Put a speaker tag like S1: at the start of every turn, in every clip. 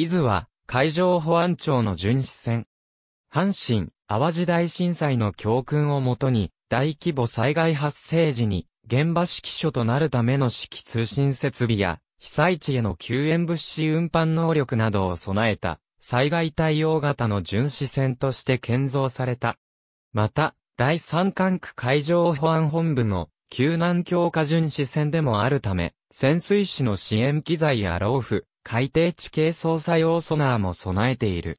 S1: 伊豆は、海上保安庁の巡視船。阪神、淡路大震災の教訓をもとに、大規模災害発生時に、現場指揮所となるための指揮通信設備や、被災地への救援物資運搬能力などを備えた、災害対応型の巡視船として建造された。また、第三管区海上保安本部の救難強化巡視船でもあるため、潜水士の支援機材やローフ、海底地形操作用ソナーも備えている。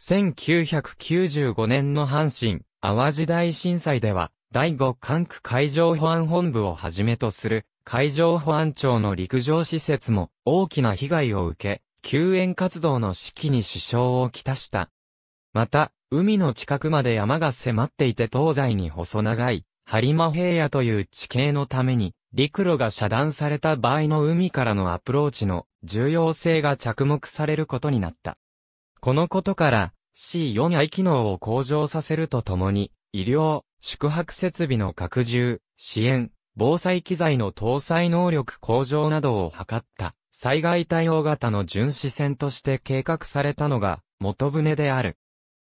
S1: 1995年の阪神、淡路大震災では、第5管区海上保安本部をはじめとする、海上保安庁の陸上施設も大きな被害を受け、救援活動の指揮に支障をきたした。また、海の近くまで山が迫っていて東西に細長い、播磨平野という地形のために、陸路が遮断された場合の海からのアプローチの重要性が着目されることになった。このことから C4i 機能を向上させるとともに、医療、宿泊設備の拡充、支援、防災機材の搭載能力向上などを図った、災害対応型の巡視船として計画されたのが、元船である。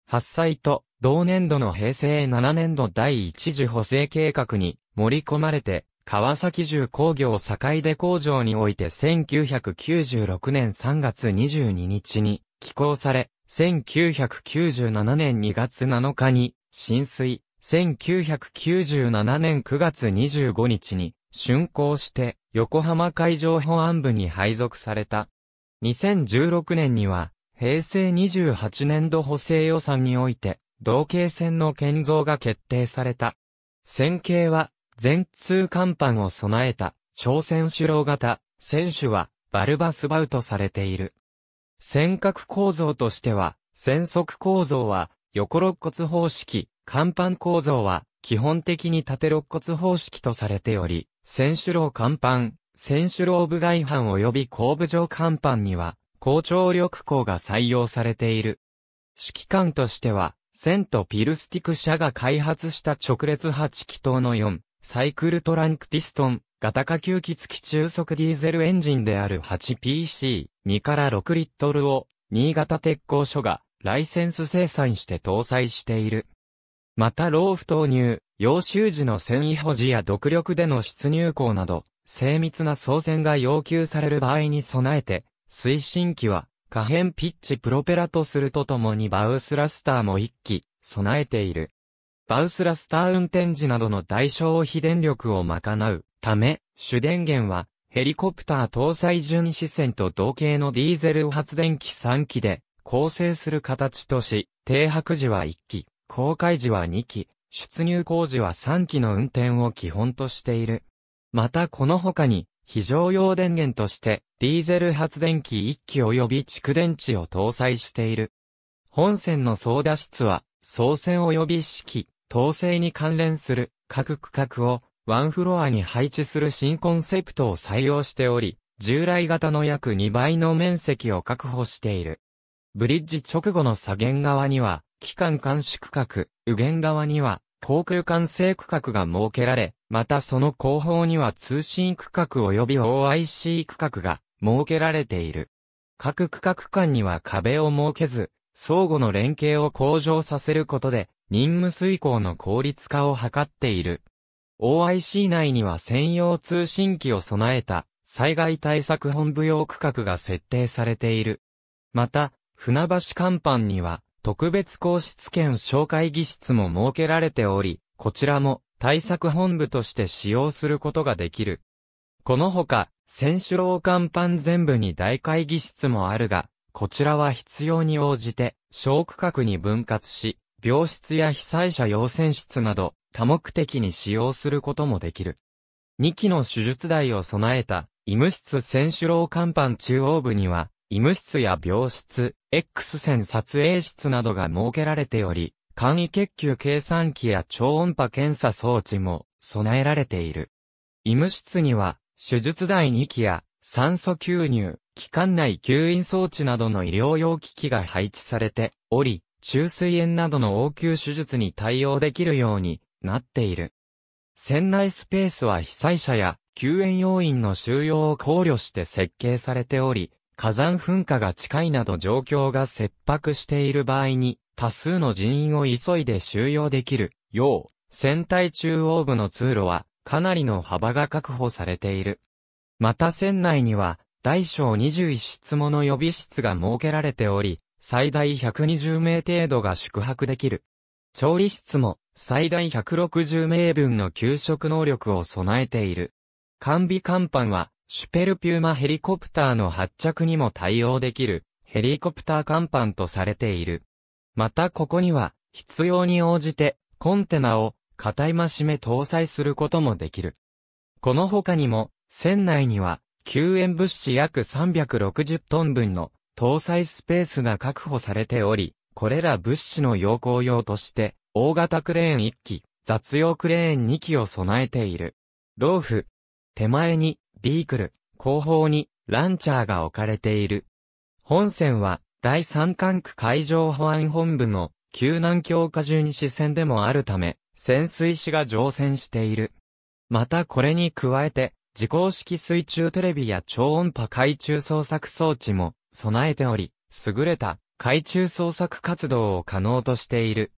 S1: 発災と、同年度の平成7年度第一次補正計画に盛り込まれて、川崎重工業坂出工場において1996年3月22日に寄港され、1997年2月7日に浸水、1997年9月25日に竣工して横浜海上保安部に配属された。2016年には平成28年度補正予算において同型船の建造が決定された。線形は全通甲板を備えた、朝鮮主郎型、選手は、バルバスバウとされている。尖閣構造としては、船速構造は、横肋骨方式、甲板構造は、基本的に縦肋骨方式とされており、選手楼甲板、選手楼部外板及び後部上甲板には、高張力鋼が採用されている。指揮官としては、セント・ピルスティク社が開発した直列8気筒の4、サイクルトランクピストン、型下吸気付き中速ディーゼルエンジンである 8PC2 から6リットルを、新潟鉄工所がライセンス生産して搭載している。また、ローフ投入、要収時の繊維保持や独力での出入口など、精密な操船が要求される場合に備えて、推進機は、可変ピッチプロペラとするとともにバウスラスターも1機、備えている。バウスラスター運転時などの代償を非電力を賄うため、主電源はヘリコプター搭載巡視船と同型のディーゼル発電機3機で構成する形とし、停泊時は1機、公開時は2機、出入工時は3機の運転を基本としている。またこの他に、非常用電源として、ディーゼル発電機1機及び蓄電池を搭載している。本線の操舵室は、操船及び式、統制に関連する各区画をワンフロアに配置する新コンセプトを採用しており、従来型の約2倍の面積を確保している。ブリッジ直後の左舷側には、機関監視区画、右舷側には、航空管制区画が設けられ、またその後方には通信区画及び OIC 区画が設けられている。各区画間には壁を設けず、相互の連携を向上させることで、任務遂行の効率化を図っている。OIC 内には専用通信機を備えた災害対策本部用区画が設定されている。また、船橋甲板には特別公室権紹介技室も設けられており、こちらも対策本部として使用することができる。このほか、選手楼甲板全部に大会議室もあるが、こちらは必要に応じて、小区画に分割し、病室や被災者養戦室など、多目的に使用することもできる。2機の手術台を備えた、医務室選手楼看板中央部には、医務室や病室、X 線撮影室などが設けられており、簡易血球計算機や超音波検査装置も備えられている。医務室には、手術台2機や酸素吸入、機関内吸引装置などの医療用機器が配置されており、中水炎などの応急手術に対応できるようになっている。船内スペースは被災者や救援要員の収容を考慮して設計されており、火山噴火が近いなど状況が切迫している場合に、多数の人員を急いで収容できるよう、船体中央部の通路はかなりの幅が確保されている。また船内には、大小21室もの予備室が設けられており、最大120名程度が宿泊できる。調理室も最大160名分の給食能力を備えている。完備甲板はシュペルピューマヘリコプターの発着にも対応できるヘリコプター甲板とされている。またここには必要に応じてコンテナを片増しめ搭載することもできる。この他にも船内には救援物資約360トン分の搭載スペースが確保されており、これら物資の要項用として、大型クレーン1機、雑用クレーン2機を備えている。ローフ、手前に、ビークル、後方に、ランチャーが置かれている。本船は、第三管区海上保安本部の、救難強化巡視船でもあるため、潜水士が乗船している。またこれに加えて、自公式水中テレビや超音波海中捜索装置も備えており、優れた海中捜索活動を可能としている。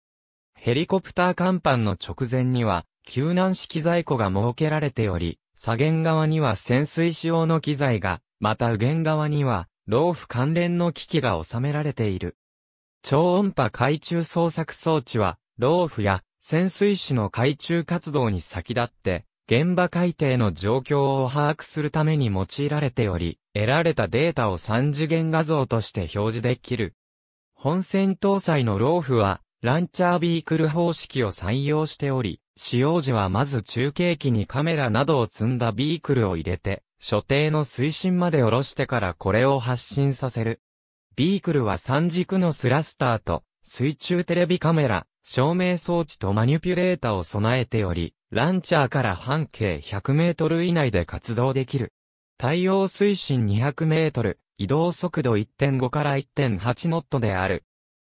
S1: ヘリコプター甲板の直前には、救難式在庫が設けられており、左舷側には潜水士用の機材が、また右舷側には、老婦関連の機器が収められている。超音波海中捜索装置は、老婦や潜水士の海中活動に先立って、現場海底の状況を把握するために用いられており、得られたデータを3次元画像として表示できる。本線搭載のローフは、ランチャービークル方式を採用しており、使用時はまず中継機にカメラなどを積んだビークルを入れて、所定の水深まで下ろしてからこれを発信させる。ビークルは3軸のスラスターと、水中テレビカメラ、照明装置とマニュピュレータを備えており、ランチャーから半径100メートル以内で活動できる。太陽水深200メートル、移動速度1.5から1.8ノットである。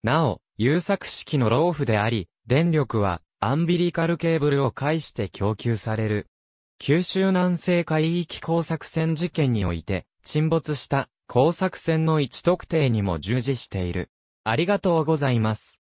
S1: なお、有作式のローフであり、電力はアンビリカルケーブルを介して供給される。九州南西海域工作船事件において、沈没した工作船の位置特定にも従事している。ありがとうございます。